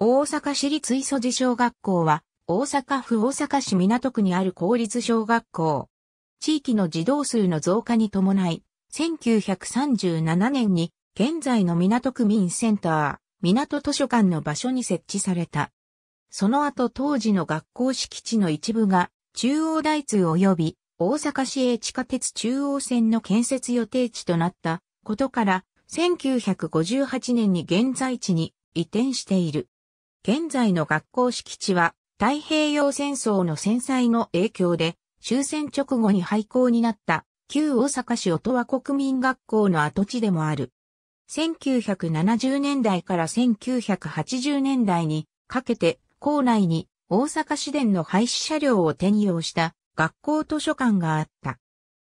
大阪市立磯路小学校は、大阪府大阪市港区にある公立小学校。地域の児童数の増加に伴い、1937年に現在の港区民センター、港図書館の場所に設置された。その後当時の学校敷地の一部が中央大通及び大阪市営地下鉄中央線の建設予定地となったことから1958年に現在地に移転している。現在の学校敷地は太平洋戦争の戦災の影響で終戦直後に廃校になった旧大阪市音羽国民学校の跡地でもある。1970年代から1980年代にかけて校内に大阪市電の廃止車両を転用した学校図書館があった。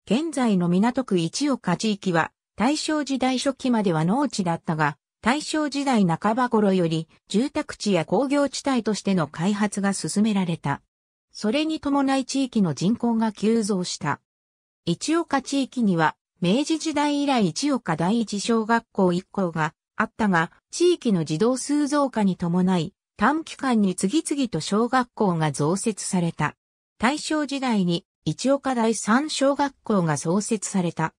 現在の港区一岡地域は大正時代初期までは農地だったが、大正時代半ば頃より住宅地や工業地帯としての開発が進められた。それに伴い地域の人口が急増した。一岡地域には明治時代以来一岡第一小学校一校があったが、地域の児童数増加に伴い、短期間に次々と小学校が増設された。大正時代に一岡第三小学校が創設された。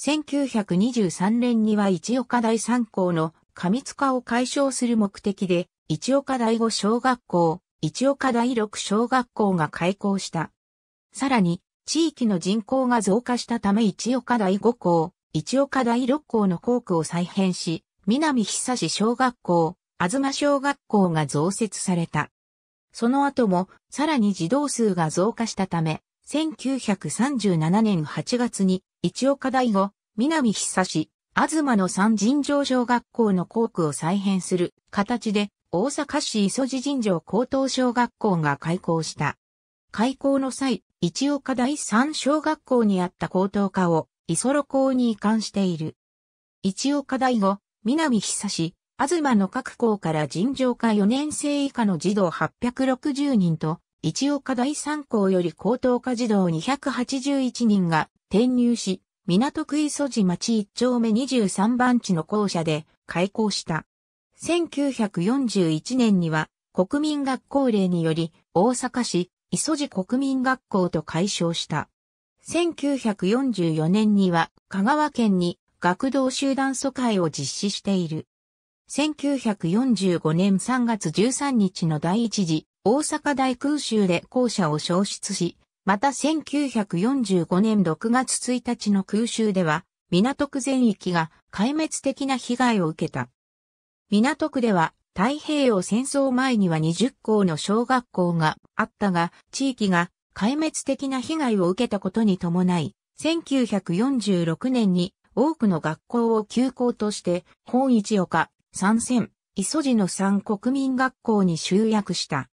1923年には一岡第三校の過密化を解消する目的で、一岡第五小学校、一岡第六小学校が開校した。さらに、地域の人口が増加したため一岡第五校、一岡第六校の校区を再編し、南久志小学校、東小学校が増設された。その後も、さらに児童数が増加したため、1937年8月に、一岡第五、南久志、東の三尋常小学校の校区を再編する形で、大阪市磯地尋常高等小学校が開校した。開校の際、一岡第三小学校にあった高等科を、磯路校に移管している。一岡第五、南久市、東の各校から尋常科4年生以下の児童860人と、一岡第三校より高等科児童281人が転入し、港区磯路町一丁目23番地の校舎で開校した。1941年には国民学校令により大阪市磯路国民学校と改称した。1944年には香川県に学童集団疎開を実施している。1945年3月13日の第一次大阪大空襲で校舎を消失し、また1945年6月1日の空襲では、港区全域が壊滅的な被害を受けた。港区では太平洋戦争前には20校の小学校があったが、地域が壊滅的な被害を受けたことに伴い、1946年に多くの学校を休校として、本一岡、三千、磯路の三国民学校に集約した。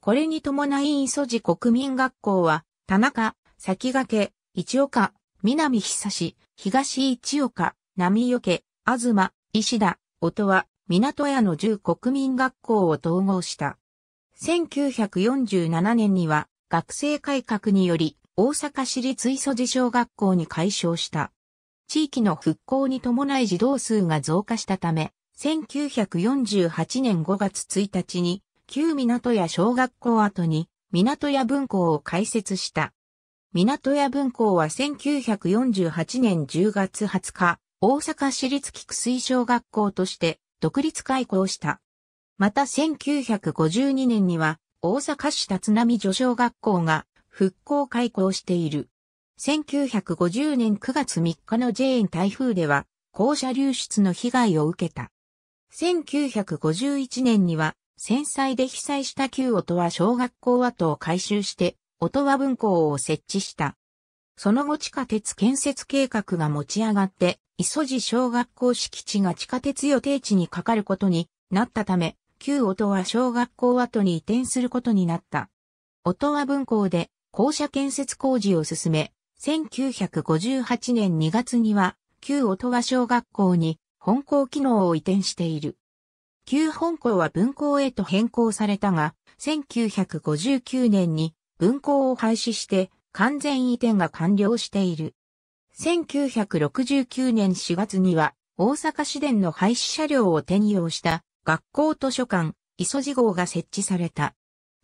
これに伴い磯路国民学校は、田中、先駆け、一岡、南久志、東一岡、波よけ、東、石田、音は、港屋の十国民学校を統合した。1947年には、学生改革により、大阪市立磯路小学校に改称した。地域の復興に伴い児童数が増加したため、1948年5月1日に旧港屋小学校跡に港屋文庫を開設した。港屋文庫は1948年10月20日、大阪市立菊水小学校として独立開校した。また1952年には大阪市立浪女小学校が復興開校している。1950年9月3日のジェーン台風では校舎流出の被害を受けた。1951年には戦災で被災した旧音は小学校跡を改修して、音は分校を設置した。その後地下鉄建設計画が持ち上がって、磯路小学校敷地が地下鉄予定地にかかることになったため、旧音は小学校跡に移転することになった。音は分校で校舎建設工事を進め、1958年2月には、旧音は小学校に本校機能を移転している。旧本校は分校へと変更されたが、1959年に分校を廃止して完全移転が完了している。1969年4月には大阪市電の廃止車両を転用した学校図書館磯地号が設置された。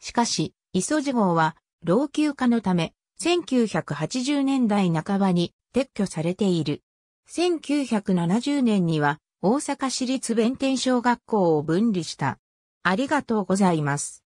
しかし、磯地号は老朽化のため1980年代半ばに撤去されている。1970年には大阪市立弁天小学校を分離した。ありがとうございます。